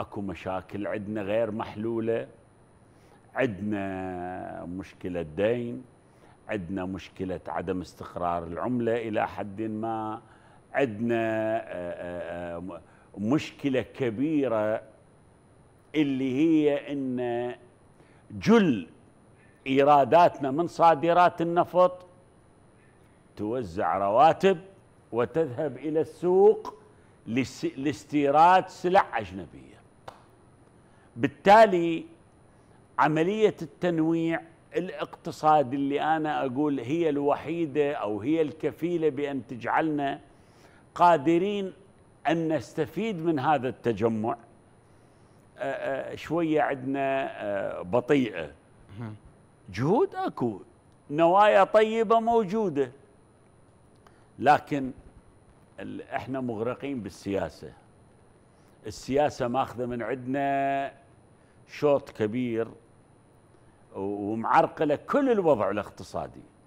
اكو مشاكل عندنا غير محلوله عندنا مشكله دين عندنا مشكله عدم استقرار العمله الى حد ما عندنا آه، آه، آه، مشكله كبيره اللي هي ان جل ايراداتنا من صادرات النفط توزع رواتب وتذهب الى السوق لاستيراد سلع اجنبيه بالتالي عملية التنويع الاقتصادي اللي أنا أقول هي الوحيدة أو هي الكفيلة بأن تجعلنا قادرين أن نستفيد من هذا التجمع أه، أه، شوية عندنا أه، بطيئة جهود أكو نوايا طيبة موجودة لكن احنا مغرقين بالسياسة السياسة ماخذة من عندنا شوط كبير ومعرقله كل الوضع الاقتصادي